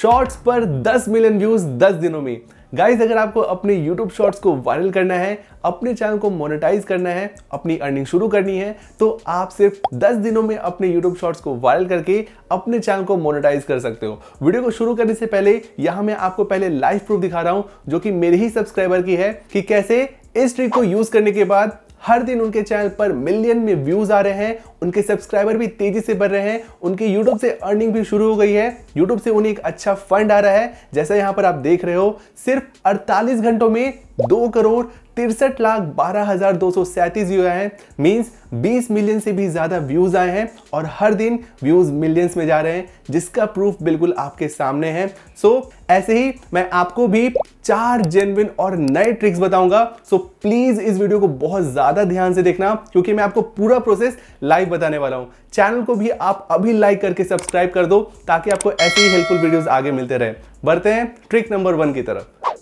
Shorts पर 10 million views 10 दिनों में गाइज अगर आपको अपने YouTube शॉर्ट्स को वायरल करना है अपने चैनल को मोनेटाइज करना है अपनी अर्निंग शुरू करनी है तो आप सिर्फ 10 दिनों में अपने YouTube शॉर्ट्स को वायरल करके अपने चैनल को मोनेटाइज कर सकते हो वीडियो को शुरू करने से पहले यहां मैं आपको पहले लाइव प्रूफ दिखा रहा हूं जो कि मेरे ही सब्सक्राइबर की है कि कैसे इस ट्रिक को यूज करने के बाद हर दिन उनके चैनल पर मिलियन में व्यूज आ रहे हैं उनके सब्सक्राइबर भी तेजी से बढ़ रहे हैं उनके यूट्यूब से अर्निंग भी शुरू हो गई है यूट्यूब से उन्हें एक अच्छा फंड आ रहा है जैसा यहाँ पर आप देख रहे हो सिर्फ 48 घंटों में दो करोड़ तिरसठ लाख बारह हजार दो सौ सैंतीस व्यू आए हैं मीन्स बीस मिलियन से भी ज़्यादा व्यूज़ आए हैं और हर दिन व्यूज़ मिलियंस में जा रहे हैं जिसका प्रूफ बिल्कुल आपके सामने है सो so, ऐसे ही मैं आपको भी चार जेनविन और नए ट्रिक्स बताऊंगा सो so, प्लीज़ इस वीडियो को बहुत ज़्यादा ध्यान से देखना क्योंकि मैं आपको पूरा प्रोसेस लाइव बताने वाला हूं चैनल को भी आप अभी लाइक करके सब्सक्राइब कर दो ताकि आपको ऐसे ही हेल्पफुल वीडियोस आगे मिलते रहे बढ़ते हैं ट्रिक नंबर वन की तरफ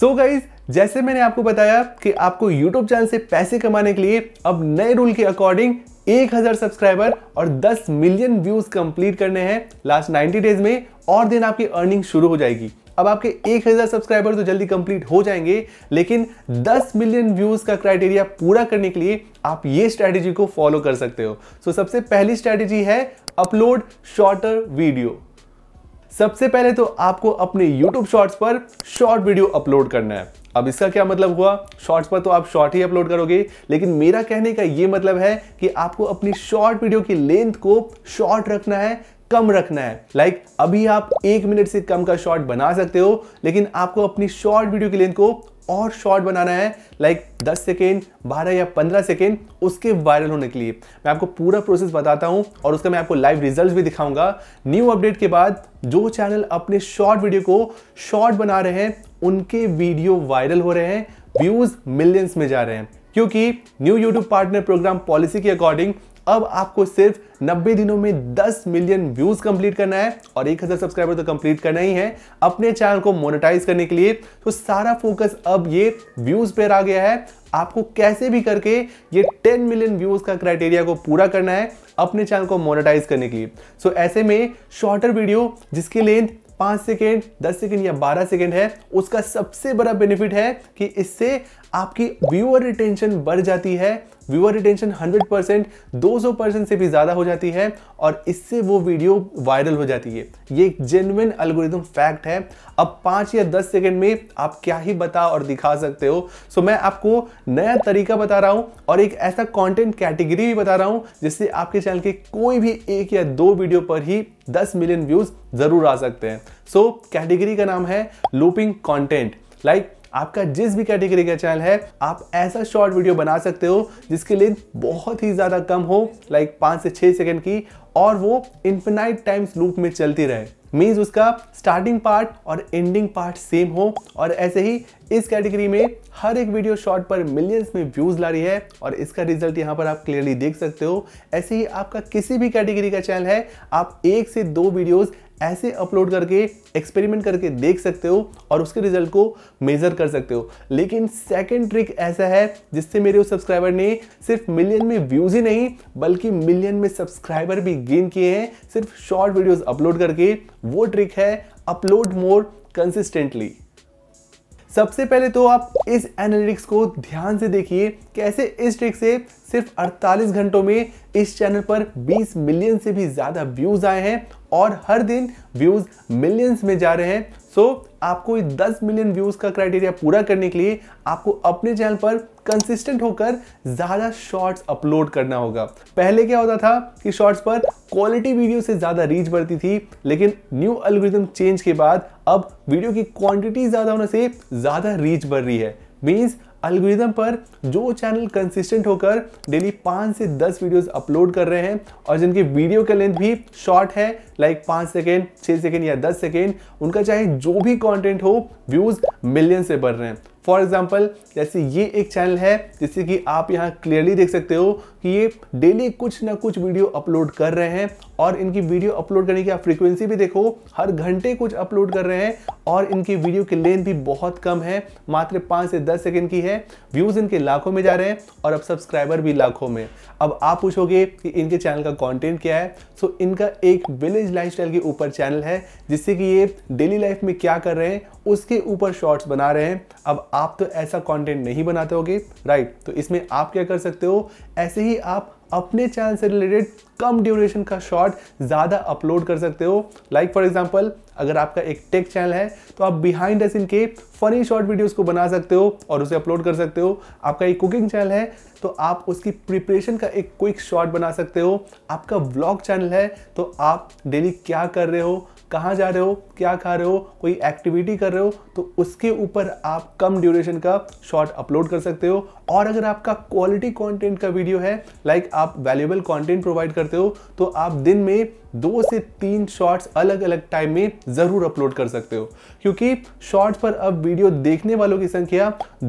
सो so गाइज जैसे मैंने आपको बताया कि आपको यूट्यूब चैनल से पैसे कमाने के लिए अब नए रूल के अकॉर्डिंग 1000 सब्सक्राइबर और 10 मिलियन व्यूज कंप्लीट करने हैं लास्ट 90 डेज में और दिन आपकी अर्निंग शुरू हो जाएगी अब आपके 1000 सब्सक्राइबर तो जल्दी कंप्लीट हो जाएंगे लेकिन 10 मिलियन व्यूज का क्राइटेरिया पूरा करने के लिए आप ये स्ट्रैटेजी को फॉलो कर सकते हो सो so, सबसे पहली स्ट्रैटेजी है अपलोड शॉर्टर वीडियो सबसे पहले तो आपको अपने YouTube शॉर्ट्स पर शॉर्ट वीडियो अपलोड करना है अब इसका क्या मतलब हुआ शॉर्ट्स पर तो आप शॉर्ट ही अपलोड करोगे लेकिन मेरा कहने का यह मतलब है कि आपको अपनी शॉर्ट वीडियो की लेंथ को शॉर्ट रखना है कम रखना है लाइक like, अभी आप एक मिनट से कम का शॉर्ट बना सकते हो लेकिन आपको अपनी शॉर्ट वीडियो की लेंथ को और शॉर्ट बनाना है लाइक like 10 सेकेंड 12 या 15 सेकेंड उसके वायरल होने के लिए मैं आपको पूरा प्रोसेस बताता हूं और उसका मैं आपको लाइव रिजल्ट्स भी दिखाऊंगा न्यू अपडेट के बाद जो चैनल अपने शॉर्ट वीडियो को शॉर्ट बना रहे हैं उनके वीडियो वायरल हो रहे हैं व्यूज मिलियंस में जा रहे हैं क्योंकि new YouTube partner program policy के अकॉर्डिंग अब आपको सिर्फ 90 दिनों में 10 मिलियन व्यूज कंप्लीट करना है और 1000 सब्सक्राइबर तो कंप्लीट करना ही है अपने चैनल को मोनेटाइज करने के लिए तो सारा फोकस अब ये व्यूज पर आ गया है आपको कैसे भी करके ये 10 मिलियन व्यूज का क्राइटेरिया को पूरा करना है अपने चैनल को मोनेटाइज करने के लिए सो so, ऐसे में शॉर्टर वीडियो जिसकी लेंथ पांच सेकेंड दस सेकेंड या बारह सेकेंड है उसका सबसे बड़ा बेनिफिट है कि इससे आपकी व्यूअर रिटेंशन बढ़ जाती है व्यूअर रिटेंशन 100 परसेंट दो परसेंट से भी ज़्यादा हो जाती है और इससे वो वीडियो वायरल हो जाती है ये एक जेनुअन अलगोरिदम फैक्ट है अब पाँच या दस सेकेंड में आप क्या ही बता और दिखा सकते हो सो मैं आपको नया तरीका बता रहा हूँ और एक ऐसा कॉन्टेंट कैटेगरी भी बता रहा हूँ जिससे आपके चैनल के कोई भी एक या दो वीडियो पर ही 10 मिलियन व्यूज़ ज़रूर आ सकते हैं सो so, कैटेगरी का नाम है लूपिंग कॉन्टेंट लाइक आपका जिस भी कैटेगरी का चैनल है आप ऐसा शॉर्ट वीडियो बना सकते हो जिसकी लेंथ बहुत ही ज़्यादा कम हो लाइक पाँच से छह सेकेंड की और वो इन्फिनाइट टाइम्स लूप में चलती रहे मीन्स उसका स्टार्टिंग पार्ट और एंडिंग पार्ट सेम हो और ऐसे ही इस कैटेगरी में हर एक वीडियो शॉर्ट पर मिलियंस में व्यूज ला रही है और इसका रिजल्ट यहाँ पर आप क्लियरली देख सकते हो ऐसे ही आपका किसी भी कैटेगरी का चैनल है आप एक से दो वीडियोस ऐसे अपलोड करके एक्सपेरिमेंट करके देख सकते हो और उसके रिजल्ट को मेजर कर सकते हो लेकिन सेकेंड ट्रिक ऐसा है जिससे मेरे उस सब्सक्राइबर ने सिर्फ मिलियन में व्यूज ही नहीं बल्कि मिलियन में सब्सक्राइबर भी गेन किए हैं सिर्फ शॉर्ट वीडियोस अपलोड करके वो ट्रिक है अपलोड मोर कंसिस्टेंटली सबसे पहले तो आप इस एनालिटिक्स को ध्यान से देखिए कैसे इस ट्रिक से सिर्फ 48 घंटों में इस चैनल पर 20 मिलियन से भी ज़्यादा व्यूज़ आए हैं और हर दिन व्यूज़ मिलियंस में जा रहे हैं सो so, आपको 10 मिलियन व्यूज़ का क्राइटेरिया पूरा करने के लिए आपको अपने चैनल पर कंसिस्टेंट होकर ज़्यादा शॉर्ट्स अपलोड करना होगा पहले क्या होता था कि शॉर्ट्स पर क्वालिटी वीडियो से ज़्यादा रीच बढ़ती थी लेकिन न्यू एल्गोरिथम चेंज के बाद अब वीडियो की क्वांटिटी ज़्यादा होने से ज़्यादा रीच बढ़ रही है मीन्स अल्गोरिदम पर जो चैनल कंसिस्टेंट होकर डेली पाँच से दस वीडियोस अपलोड कर रहे हैं और जिनकी वीडियो का लेंथ भी शॉर्ट है लाइक पाँच सेकेंड छः सेकेंड या दस सेकेंड उनका चाहे जो भी कॉन्टेंट हो व्यूज़ मिलियन से बढ़ रहे हैं फॉर एग्जाम्पल जैसे ये एक चैनल है जिससे कि आप यहाँ क्लियरली देख सकते हो कि ये डेली कुछ ना कुछ वीडियो अपलोड कर रहे हैं और इनकी वीडियो अपलोड करने की आप फ्रीक्वेंसी भी देखो हर घंटे कुछ अपलोड कर रहे हैं और इनकी वीडियो की लेंथ भी बहुत कम है मात्र पाँच से दस सेकेंड की है व्यूज़ इनके लाखों में जा रहे हैं और अब सब्सक्राइबर भी लाखों में अब आप पूछोगे कि इनके चैनल का कॉन्टेंट क्या है सो इनका एक विलेज लाइफ के ऊपर चैनल है जिससे कि ये डेली लाइफ में क्या कर रहे हैं उसके ऊपर शॉर्ट्स बना रहे हैं अब आप तो ऐसा कंटेंट नहीं बनाते होगे राइट तो इसमें आप क्या कर सकते हो ऐसे ही ही आप अपने चैनल से रिलेटेड कम ड्यूरेशन का शॉर्ट ज़्यादा अपलोड कर सकते हो लाइक फॉर एग्जांपल अगर आपका एक टेक चैनल है तो आप बिहाइंड द सीन के फनी शॉर्ट वीडियोस को बना सकते हो और उसे अपलोड कर सकते हो आपका एक कुकिंग चैनल है तो आप उसकी प्रिपरेशन का एक क्विक शॉर्ट बना सकते हो आपका व्लॉग चैनल है तो आप डेली क्या कर रहे हो कहाँ जा रहे हो क्या खा रहे हो कोई एक्टिविटी कर रहे हो तो उसके ऊपर आप कम ड्यूरेशन का शॉर्ट अपलोड कर सकते हो और अगर आपका क्वालिटी कंटेंट का वीडियो है लाइक आप वैल्यूबल कंटेंट प्रोवाइड करते हो तो आप दिन में दो से तीन शॉर्ट्स अलग अलग टाइम में ज़रूर अपलोड कर सकते हो क्योंकि शॉर्ट्स पर अब वीडियो देखने वालों की संख्या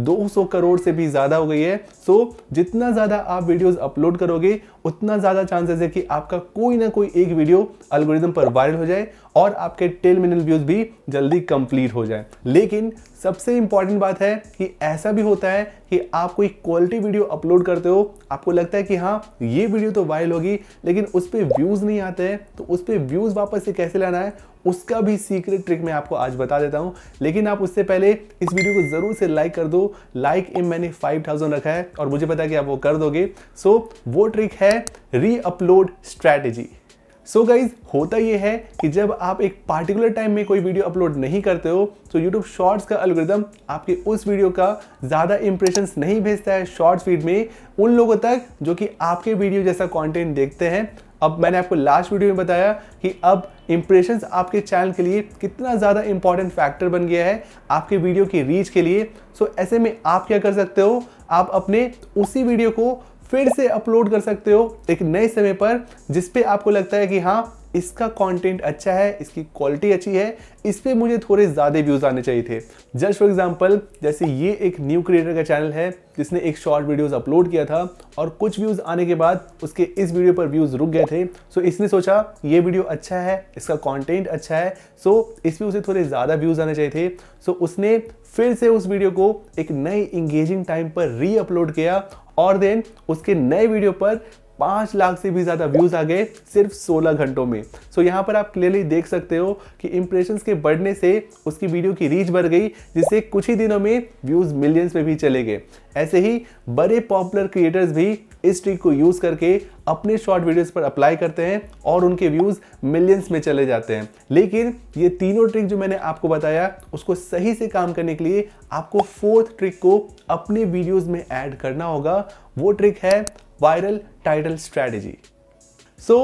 200 करोड़ से भी ज्यादा हो गई है सो जितना ज्यादा आप वीडियोस अपलोड करोगे उतना ज़्यादा चांसेस है कि आपका कोई ना कोई एक वीडियो अलगोरिदम पर वायरल हो जाए और आपके टेन मिनल व्यूज़ भी जल्दी कंप्लीट हो जाए लेकिन सबसे इंपॉर्टेंट बात है कि ऐसा भी होता है कि आप कोई क्वालिटी वीडियो अपलोड करते हो आपको लगता है कि हाँ ये वीडियो तो वायरल होगी लेकिन उस पर व्यूज़ नहीं आते हैं तो उस पर व्यूज़ वापस से कैसे लाना है उसका भी सीक्रेट ट्रिक मैं आपको आज बता देता हूं लेकिन आप उससे पहले इस वीडियो को ज़रूर से लाइक कर दो लाइक इम मैंने 5000 रखा है और मुझे पता है कि आप वो कर दोगे सो so, वो ट्रिक है है reupload strategy so so guys होता ये है कि जब आप एक पार्टिकुलर टाइम में कोई वीडियो अपलोड नहीं करते हो तो YouTube शॉर्ट्स का अलग्रदम आपके उस वीडियो का ज़्यादा इंप्रेशंस नहीं भेजता है शॉर्ट्स फीड में उन लोगों तक जो कि आपके वीडियो जैसा कंटेंट देखते हैं अब मैंने आपको लास्ट वीडियो में बताया कि अब इंप्रेशन आपके चैनल के लिए कितना ज़्यादा इंपॉर्टेंट फैक्टर बन गया है आपके वीडियो की रीच के लिए सो so, ऐसे में आप क्या कर सकते हो आप अपने उसी वीडियो को फिर से अपलोड कर सकते हो एक नए समय पर जिसपे आपको लगता है कि हाँ इसका कंटेंट अच्छा है इसकी क्वालिटी अच्छी है इस पर मुझे थोड़े ज़्यादा व्यूज़ आने चाहिए थे जस्ट फॉर एग्जाम्पल जैसे ये एक न्यू क्रिएटर का चैनल है जिसने एक शॉर्ट वीडियोस अपलोड किया था और कुछ व्यूज़ आने के बाद उसके इस वीडियो पर व्यूज़ रुक गए थे सो इसने सोचा ये वीडियो अच्छा है इसका कॉन्टेंट अच्छा है सो इस पर उसे थोड़े ज़्यादा व्यूज़ आने चाहिए थे सो उसने फिर से उस वीडियो को एक नए इंगेजिंग टाइम पर री अपलोड किया और देन उसके नए वीडियो पर पाँच लाख से भी ज़्यादा व्यूज़ आ गए सिर्फ 16 घंटों में सो so, यहाँ पर आप क्लियरली देख सकते हो कि इंप्रेशन के बढ़ने से उसकी वीडियो की रीच बढ़ गई जिससे कुछ ही दिनों में व्यूज़ मिलियंस में भी चले गए ऐसे ही बड़े पॉपुलर क्रिएटर्स भी इस ट्रिक को यूज़ करके अपने शॉर्ट वीडियोस पर अप्लाई करते हैं और उनके व्यूज़ मिलियंस में चले जाते हैं लेकिन ये तीनों ट्रिक जो मैंने आपको बताया उसको सही से काम करने के लिए आपको फोर्थ ट्रिक को अपने वीडियोस में ऐड करना होगा वो ट्रिक है viral title strategy so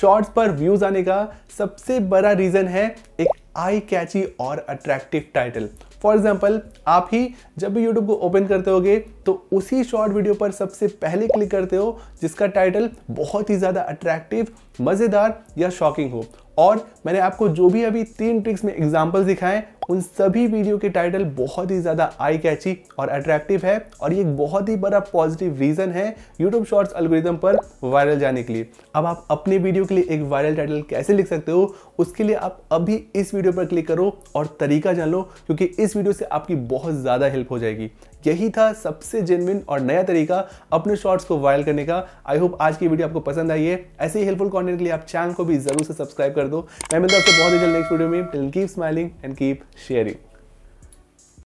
shorts पर व्यूज आने का सबसे बड़ा रीजन है एक आई कैची और अट्रैक्टिव टाइटल फॉर एग्जाम्पल आप ही जब भी यूट्यूब को ओपन करते होगे तो उसी शॉर्ट वीडियो पर सबसे पहले क्लिक करते हो जिसका टाइटल बहुत ही ज़्यादा अट्रैक्टिव मज़ेदार या शॉकिंग हो और मैंने आपको जो भी अभी तीन ट्रिक्स में एग्जाम्पल दिखाए उन सभी वीडियो के टाइटल बहुत ही ज़्यादा आई कैची और अट्रैक्टिव है और ये एक बहुत ही बड़ा पॉजिटिव रीज़न है यूट्यूब शॉर्ट्स एल्गोरिदम पर वायरल जाने के लिए अब आप अपने वीडियो के लिए एक वायरल टाइटल कैसे लिख सकते हो उसके लिए आप अभी इस वीडियो पर क्लिक करो और तरीका जान लो क्योंकि इस वीडियो से आपकी बहुत ज़्यादा हेल्प हो जाएगी यही था सबसे जेनविन और नया तरीका अपने शॉर्ट्स को वायरल करने का आई होप आज की वीडियो आपको पसंद आई है ऐसे ही हेल्पफुल कॉन्टेंट के लिए आप चैनल को भी जरूर से सब्सक्राइब कर दो मैं मिलता हूँ आपसे बहुत ही जल्द नेक्स्ट वीडियो में till keep smiling and keep sharing.